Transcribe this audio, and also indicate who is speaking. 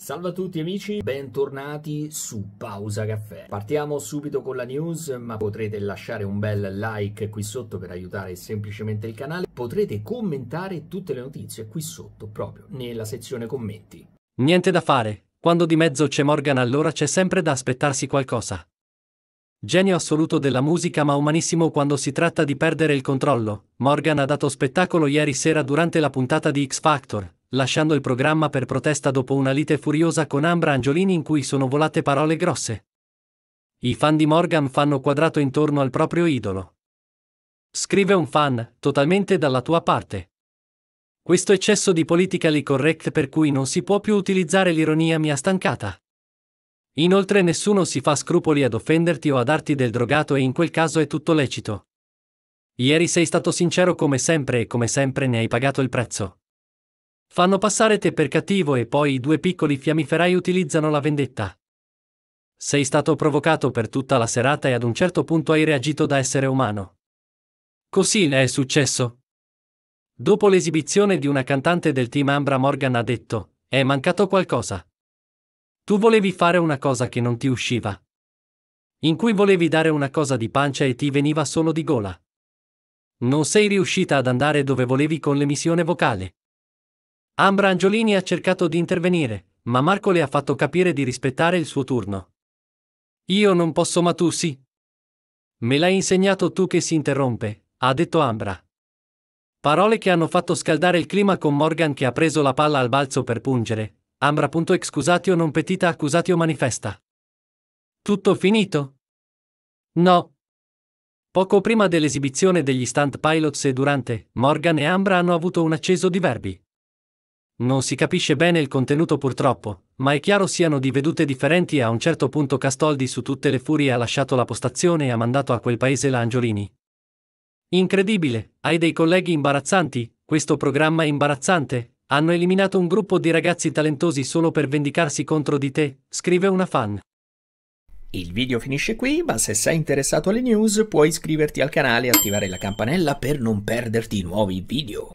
Speaker 1: Salve a tutti amici, bentornati su Pausa Caffè. Partiamo subito con la news, ma potrete lasciare un bel like qui sotto per aiutare semplicemente il canale. Potrete commentare tutte le notizie qui sotto, proprio nella sezione commenti.
Speaker 2: Niente da fare, quando di mezzo c'è Morgan allora c'è sempre da aspettarsi qualcosa. Genio assoluto della musica ma umanissimo quando si tratta di perdere il controllo, Morgan ha dato spettacolo ieri sera durante la puntata di X Factor, lasciando il programma per protesta dopo una lite furiosa con Ambra Angiolini in cui sono volate parole grosse. I fan di Morgan fanno quadrato intorno al proprio idolo. Scrive un fan, totalmente dalla tua parte. Questo eccesso di politically correct per cui non si può più utilizzare l'ironia mi ha stancata. Inoltre nessuno si fa scrupoli ad offenderti o a darti del drogato e in quel caso è tutto lecito. Ieri sei stato sincero come sempre e come sempre ne hai pagato il prezzo. Fanno passare te per cattivo e poi i due piccoli fiammiferai utilizzano la vendetta. Sei stato provocato per tutta la serata e ad un certo punto hai reagito da essere umano. Così è successo. Dopo l'esibizione di una cantante del team Ambra Morgan ha detto, è mancato qualcosa. Tu volevi fare una cosa che non ti usciva. In cui volevi dare una cosa di pancia e ti veniva solo di gola. Non sei riuscita ad andare dove volevi con l'emissione vocale. Ambra Angiolini ha cercato di intervenire, ma Marco le ha fatto capire di rispettare il suo turno. Io non posso ma tu sì. Me l'hai insegnato tu che si interrompe, ha detto Ambra. Parole che hanno fatto scaldare il clima con Morgan che ha preso la palla al balzo per pungere. Ambra.excusatio non petita accusatio manifesta. Tutto finito? No. Poco prima dell'esibizione degli stunt pilots e durante, Morgan e Ambra hanno avuto un acceso diverbi. Non si capisce bene il contenuto purtroppo, ma è chiaro siano di vedute differenti e a un certo punto Castoldi su tutte le furie ha lasciato la postazione e ha mandato a quel paese la Angiolini. Incredibile, hai dei colleghi imbarazzanti, questo programma è imbarazzante, hanno eliminato un gruppo di ragazzi talentosi solo per vendicarsi contro di te, scrive una fan. Il video
Speaker 1: finisce qui, ma se sei interessato alle news puoi iscriverti al canale e attivare la campanella per non perderti nuovi video.